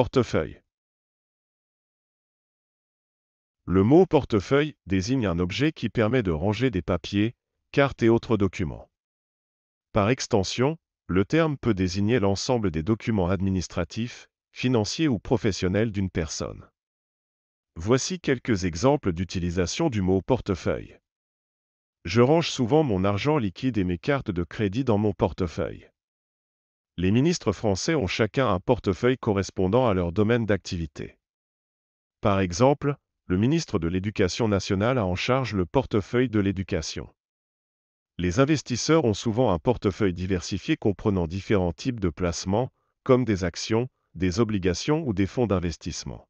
Portefeuille Le mot portefeuille désigne un objet qui permet de ranger des papiers, cartes et autres documents. Par extension, le terme peut désigner l'ensemble des documents administratifs, financiers ou professionnels d'une personne. Voici quelques exemples d'utilisation du mot portefeuille. Je range souvent mon argent liquide et mes cartes de crédit dans mon portefeuille les ministres français ont chacun un portefeuille correspondant à leur domaine d'activité. Par exemple, le ministre de l'Éducation nationale a en charge le portefeuille de l'éducation. Les investisseurs ont souvent un portefeuille diversifié comprenant différents types de placements, comme des actions, des obligations ou des fonds d'investissement.